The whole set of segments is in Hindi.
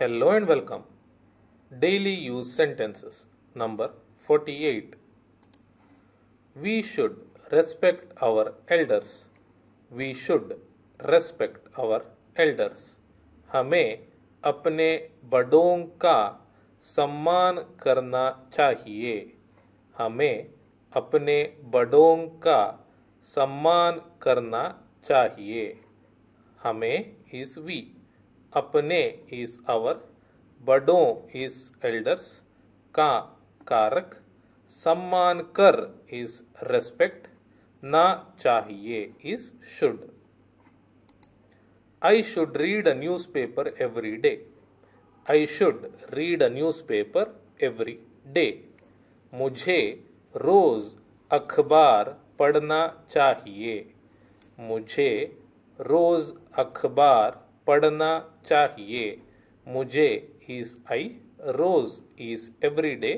hello and welcome daily use sentences number forty eight we should respect our elders we should respect our elders हमें अपने बड़ों का सम्मान करना चाहिए हमें अपने बड़ों का सम्मान करना चाहिए हमें इस वी अपने इज आवर बड़ों इज एल्डर्स का कारक सम्मान कर इज रेस्पेक्ट ना चाहिए is should I should read a newspaper every day I should read a newspaper every day मुझे रोज़ अखबार पढ़ना चाहिए मुझे रोज़ अखबार पढ़ना चाहिए मुझे इज़ आई रोज़ इज़ एवरी डे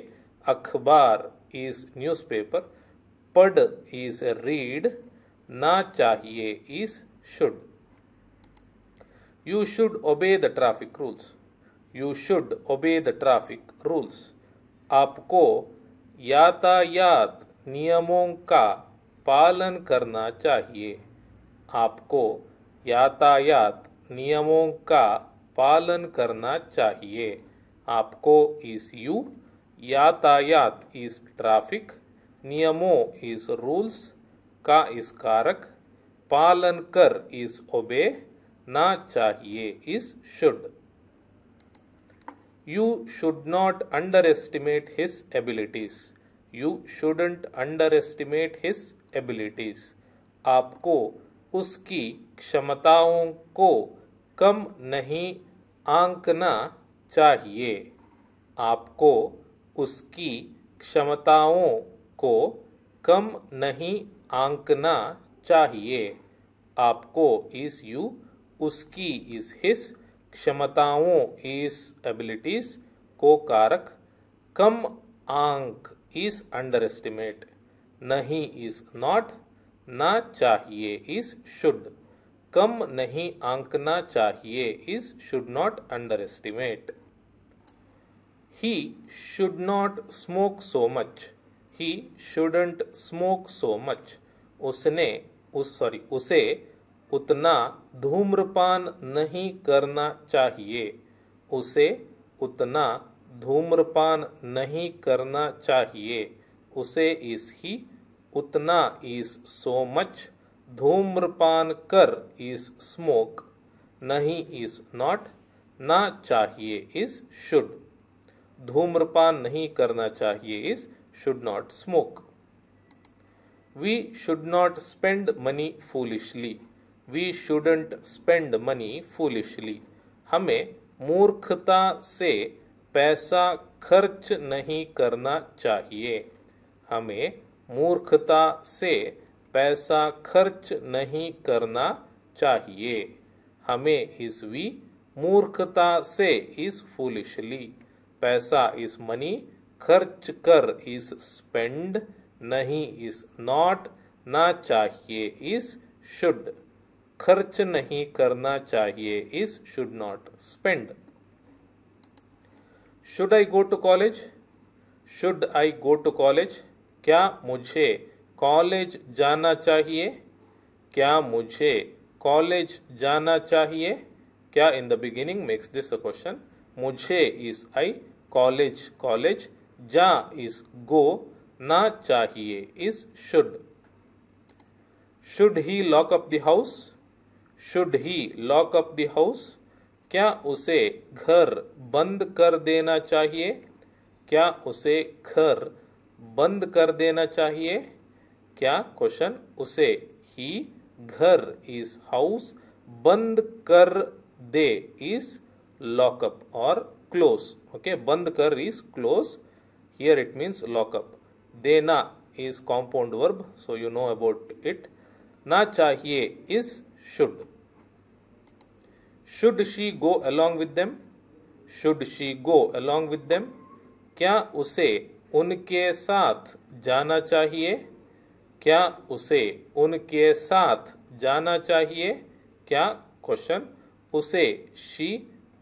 अखबार इज़ न्यूज़पेपर पढ़ इज़ रीड ना चाहिए is should you should obey the traffic rules you should obey the traffic rules आपको यातायात नियमों का पालन करना चाहिए आपको यातायात नियमों का पालन करना चाहिए आपको इस यू यातायात इस ट्रैफिक नियमों इस रूल्स का इस कारक पालन कर इस ओबे ना चाहिए is should you should not underestimate his abilities you shouldn't underestimate his abilities आपको उसकी क्षमताओं को कम नहीं आंकना चाहिए आपको उसकी क्षमताओं को कम नहीं आंकना चाहिए आपको इस यू उसकी इस हिस क्षमताओं इस एबिलिटीज़ को कारक कम आंक इस अंडर एस्टिमेट नहीं इस नॉट ना चाहिए इस शुड कम नहीं आंकना चाहिए is should not underestimate he should not smoke so much he shouldn't smoke so much उसने उस सॉरी उसे उतना धूम्रपान नहीं करना चाहिए उसे उतना धूम्रपान नहीं करना चाहिए उसे इस ही उतना इज सो मच धूम्रपान कर इज स्मोक नहीं इज नॉट ना चाहिए इज शुड धूम्रपान नहीं करना चाहिए is should not smoke we should not spend money foolishly we shouldn't spend money foolishly हमें मूर्खता से पैसा खर्च नहीं करना चाहिए हमें मूर्खता से पैसा खर्च नहीं करना चाहिए हमें इस वी मूर्खता से इस फूलिशली पैसा इस मनी खर्च कर इस स्पेंड नहीं इस नॉट ना चाहिए इस शुड खर्च नहीं करना चाहिए is should not spend should I go to college should I go to college क्या मुझे कॉलेज जाना चाहिए क्या मुझे कॉलेज जाना चाहिए क्या in the beginning makes this a question मुझे इस आई कॉलेज कॉलेज जा इस गो ना चाहिए is should should he lock up the house should he lock up the house क्या उसे घर बंद कर देना चाहिए क्या उसे घर बंद कर देना चाहिए क्या क्वेश्चन उसे ही घर इज हाउस बंद कर दे इज लॉकअप और क्लोज ओके बंद कर is close here it means lock up देना is compound verb so you know about it ना चाहिए is should should she go along with them should she go along with them क्या उसे उनके साथ जाना चाहिए क्या उसे उनके साथ जाना चाहिए क्या क्वेश्चन उसे शी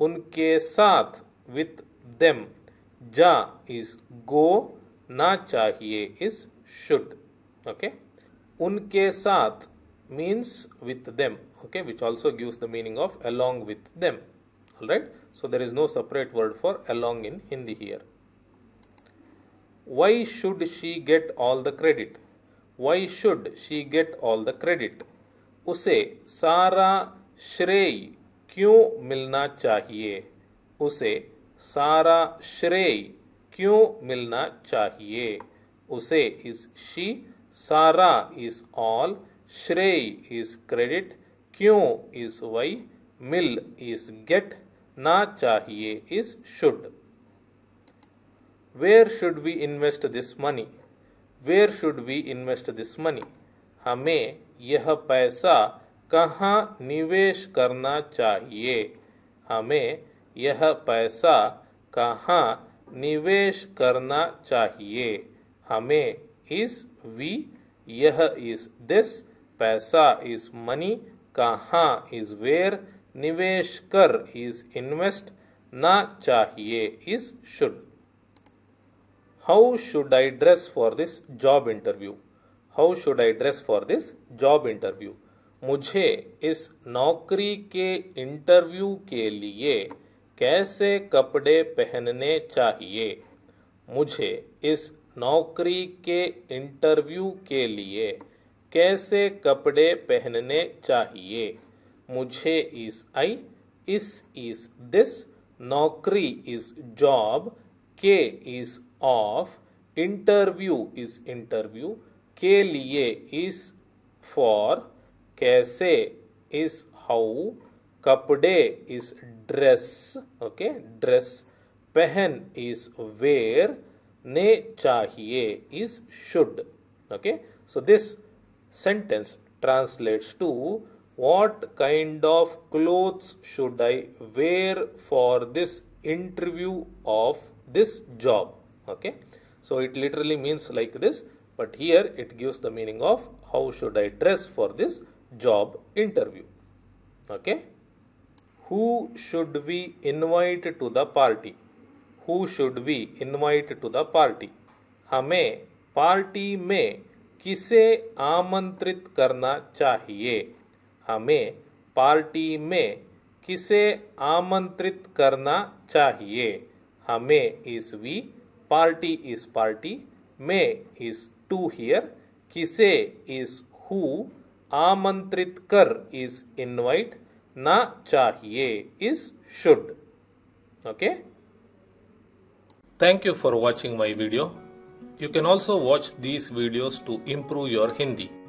उनके साथ विथ देम जा इज गो ना चाहिए इज शुड ओके उनके साथ means with them okay which also gives the meaning of along with them right so there is no separate word for along in Hindi here why should she get all the credit why should she get all the credit उसे सारा श्रेय क्यों मिलना चाहिए उसे सारा श्रेय क्यों मिलना चाहिए उसे इज शी सारा इज ऑल श्रेय इज क्रेडिट क्यों इज वाई मिल इज गेट ना चाहिए is should where should we invest this money where should we invest this money हमें यह पैसा कहाँ निवेश करना चाहिए हमें यह पैसा कहाँ निवेश करना चाहिए हमें इस वी यह इस दिस पैसा इस मनी कहाँ इज वेयर निवेश कर इस इन्वेस्ट ना चाहिए is should how should I dress for this job interview how should I dress for this job interview मुझे इस नौकरी के इंटरव्यू के लिए कैसे कपड़े पहनने चाहिए मुझे इस नौकरी के इंटरव्यू के लिए कैसे कपड़े पहनने चाहिए मुझे इस आई इस इस दिस नौकरी इस जॉब के इस of interview is interview के लिए is for कैसे is how कपड़े is dress okay dress पहन is wear ने चाहिए is should okay so this sentence translates to what kind of clothes should I wear for this interview of this job okay so it literally means like this but here it gives the meaning of how should i dress for this job interview okay who should we invite to the party who should we invite to the party hame party me kise आमंत्रित karna chahiye hame party me kise आमंत्रित karna chahiye hame is we party is party may is to here किसे is who आमंत्रित कर is invite ना चाहिए is should okay thank you for watching my video you can also watch these videos to improve your hindi